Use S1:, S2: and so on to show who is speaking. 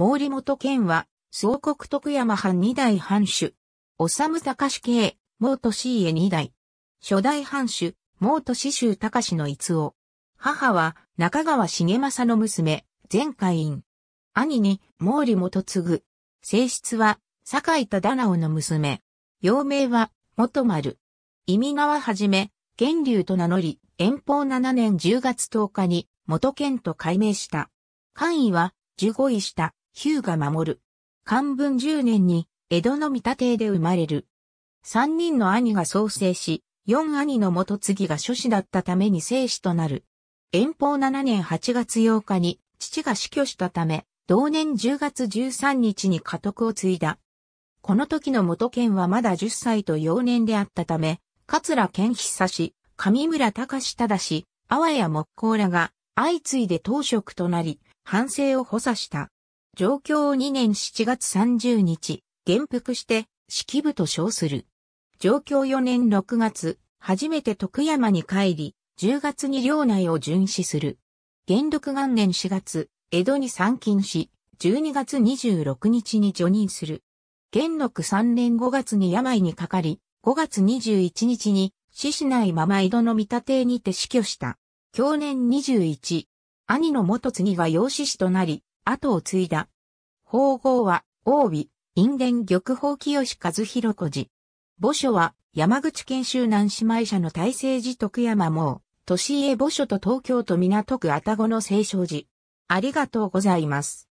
S1: 毛利元健は、総国徳山藩二代藩主。治隆系、毛利氏家二代。初代藩主、毛利氏州隆の逸夫。母は、中川重政の娘、前会員。兄に、毛利元継ぐ。性質は、酒井忠直の娘。幼名は、元丸。意味川はじめ、源流と名乗り、遠方7年10月10日に、元県と改名した。官位は、15位した。ヒューが守る。漢文10年に、江戸の三田邸で生まれる。三人の兄が創生し、四兄の元次が諸子だったために生死となる。遠方7年8月8日に、父が死去したため、同年10月13日に家督を継いだ。この時の元県はまだ10歳と幼年であったため、桂健久氏、上村隆忠氏、阿波や木工らが相次いで当職となり、反省を補佐した。上京2年7月30日、元服して、式部と称する。上京4年6月、初めて徳山に帰り、10月に領内を巡視する。元禄元年4月、江戸に参勤し、12月26日に除任する。元禄3年5月に病にかかり、5月21日に死しないまま江戸の御てにて死去した。去年21。兄の元次が養子師となり、後を継いだ。法号は、王尾、陰伝玉宝清和弘子寺。墓所は、山口県州南姉妹社の大政寺徳山も、都市家墓所と東京都港区愛宕の聖書寺。ありがとうございます。